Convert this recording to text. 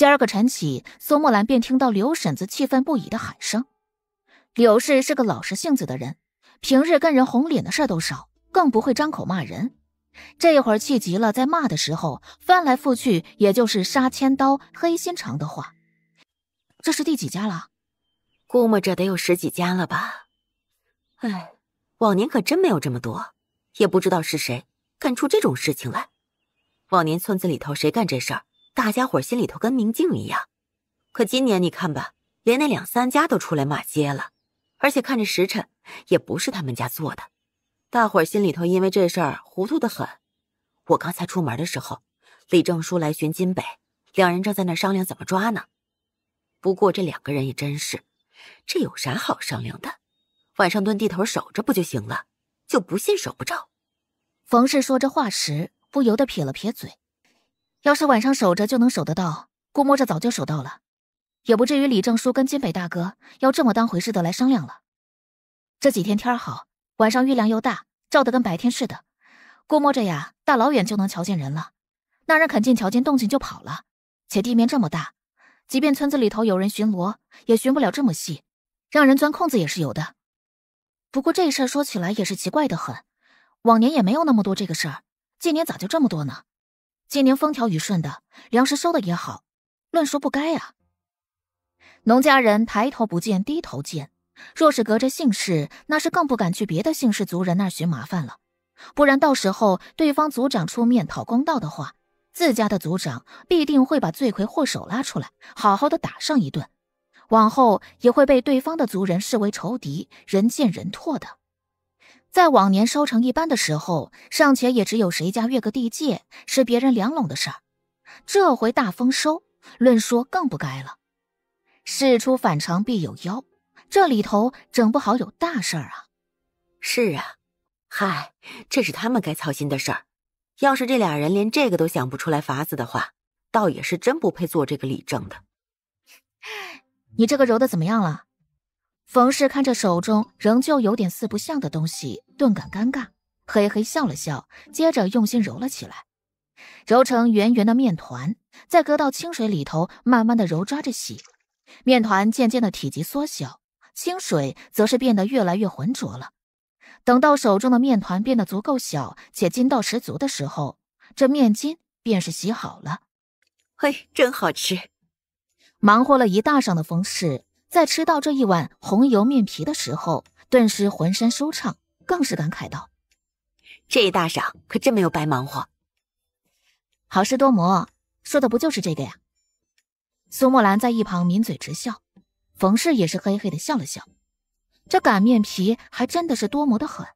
今儿个晨起，苏木兰便听到刘婶子气愤不已的喊声。柳氏是个老实性子的人，平日跟人红脸的事儿都少，更不会张口骂人。这一会儿气急了，在骂的时候翻来覆去，也就是杀千刀、黑心肠的话。这是第几家了？估摸着得有十几家了吧？哎，往年可真没有这么多，也不知道是谁干出这种事情来。往年村子里头谁干这事儿？大家伙心里头跟明镜一样，可今年你看吧，连那两三家都出来骂街了，而且看着时辰，也不是他们家做的。大伙心里头因为这事儿糊涂的很。我刚才出门的时候，李正书来寻金北，两人正在那商量怎么抓呢。不过这两个人也真是，这有啥好商量的？晚上蹲地头守着不就行了？就不信守不着。冯氏说这话时，不由得撇了撇嘴。要是晚上守着就能守得到，估摸着早就守到了，也不至于李正书跟金北大哥要这么当回事的来商量了。这几天天儿好，晚上月亮又大，照得跟白天似的，估摸着呀，大老远就能瞧见人了。那人肯定瞧见动静就跑了。且地面这么大，即便村子里头有人巡逻，也巡不了这么细，让人钻空子也是有的。不过这事儿说起来也是奇怪的很，往年也没有那么多这个事儿，今年咋就这么多呢？今年风调雨顺的，粮食收的也好，乱说不该呀。农家人抬头不见低头见，若是隔着姓氏，那是更不敢去别的姓氏族人那儿寻麻烦了。不然到时候对方族长出面讨公道的话，自家的族长必定会把罪魁祸首拉出来，好好的打上一顿，往后也会被对方的族人视为仇敌，人见人唾的。在往年收成一般的时候，尚且也只有谁家越个地界是别人两垄的事儿。这回大丰收，论说更不该了。事出反常必有妖，这里头整不好有大事儿啊！是啊，嗨，这是他们该操心的事儿。要是这俩人连这个都想不出来法子的话，倒也是真不配做这个理正的。你这个揉的怎么样了？冯氏看着手中仍旧有点四不像的东西，顿感尴尬，嘿嘿笑了笑，接着用心揉了起来，揉成圆圆的面团，再搁到清水里头，慢慢的揉抓着洗，面团渐渐的体积缩小，清水则是变得越来越浑浊了。等到手中的面团变得足够小且筋道十足的时候，这面筋便是洗好了。嘿，真好吃！忙活了一大晌的冯氏。在吃到这一碗红油面皮的时候，顿时浑身舒畅，更是感慨道：“这一大赏可真没有白忙活，好事多磨，说的不就是这个呀？”苏墨兰在一旁抿嘴直笑，冯氏也是嘿嘿的笑了笑。这擀面皮还真的是多磨的很。